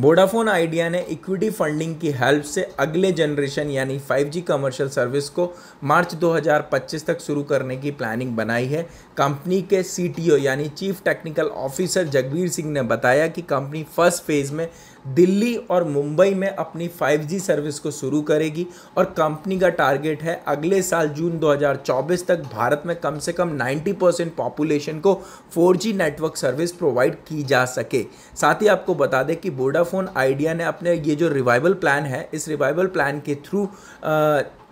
Vodafone Idea ने equity funding की help से अगले जनरेशन यानी 5G कमर्शियल सर्विस को मार्च 2025 तक शुरू करने की प्लानिंग बनाई है कंपनी के सीटीओ यानी chief technical officer Jagbir Singh ने बताया कि कंपनी फर्स्ट फेज़ में दिल्ली और मुंबई में अपनी 5G सर्विस को शुरू करेगी और कंपनी का टारगेट है अगले साल जून 2024 तक भारत में कम से कम 90 परसेंट पॉपुलेशन को 4G नेटवर्क सर्विस प्रोवाइड की जा सके साथ ही आपको बता दें कि वोडाफोन आइडिया ने अपने ये जो रिवाइवल प्लान है इस रिवाइवल प्लान के थ्रू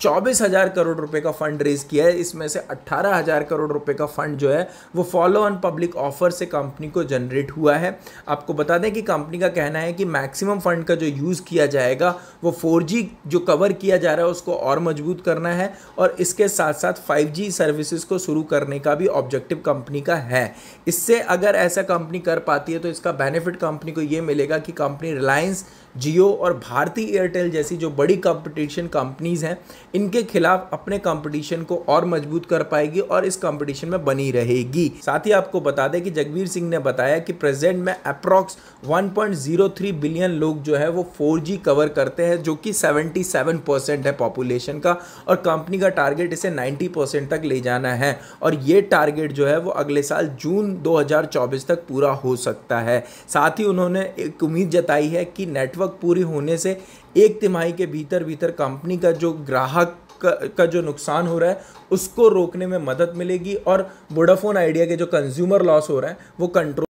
चौबीस हज़ार करोड़ रुपए का फंड रेज किया है इसमें से अट्ठारह हज़ार करोड़ रुपए का फंड जो है वो फॉलो ऑन पब्लिक ऑफर से कंपनी को जनरेट हुआ है आपको बता दें कि कंपनी का कहना है कि मैक्सिमम फंड का जो यूज़ किया जाएगा वो फोर जो कवर किया जा रहा है उसको और मजबूत करना है और इसके साथ साथ फाइव सर्विसेज को शुरू करने का भी ऑब्जेक्टिव कंपनी का है इससे अगर ऐसा कंपनी कर पाती है तो इसका बेनिफिट कंपनी को ये मिलेगा कि कंपनी रिलायंस जियो और भारतीय एयरटेल जैसी जो बड़ी कंपटीशन कंपनीज़ हैं इनके खिलाफ अपने कंपटीशन को और मजबूत कर पाएगी और इस कंपटीशन में बनी रहेगी साथ ही आपको बता दें कि जगवीर सिंह ने बताया कि प्रेजेंट में अप्रॉक्स 1.03 बिलियन लोग जो है वो 4G कवर करते हैं जो कि 77 परसेंट है पॉपुलेशन का और कंपनी का टारगेट इसे नाइन्टी परसेंट तक ले जाना है और ये टारगेट जो है वो अगले साल जून दो तक पूरा हो सकता है साथ ही उन्होंने एक उम्मीद जताई है कि नेटवर्क वक्त पूरी होने से एक तिमाही के भीतर भीतर कंपनी का जो ग्राहक का, का जो नुकसान हो रहा है उसको रोकने में मदद मिलेगी और वोडाफोन आइडिया के जो कंज्यूमर लॉस हो रहा है वो कंट्रोल